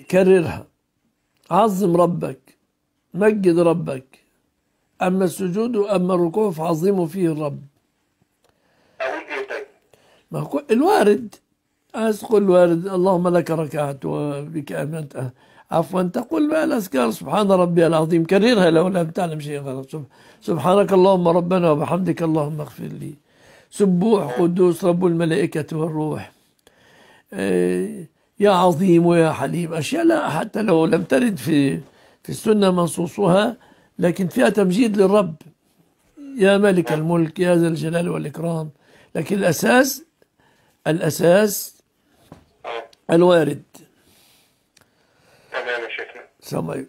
كررها عظم ربك مجد ربك أما السجود وأما الركوع فعظموا فيه الرب ما هو الوارد أسقل الوارد اللهم لك ركعت وبك آمنت عفوا تقول بقى الأذكار سبحان ربي العظيم كررها لو لم تعلم شيئا غلط سبحانك اللهم ربنا وبحمدك اللهم اغفر لي سبوح قدوس رب الملائكة والروح إيه يا عظيم ويا حليم أشياء لا حتى لو لم ترد في في السنة منصوصها لكن فيها تمجيد للرب يا ملك الملك يا ذا الجلال والإكرام لكن الأساس الأساس الوارد تمام يا شيخنا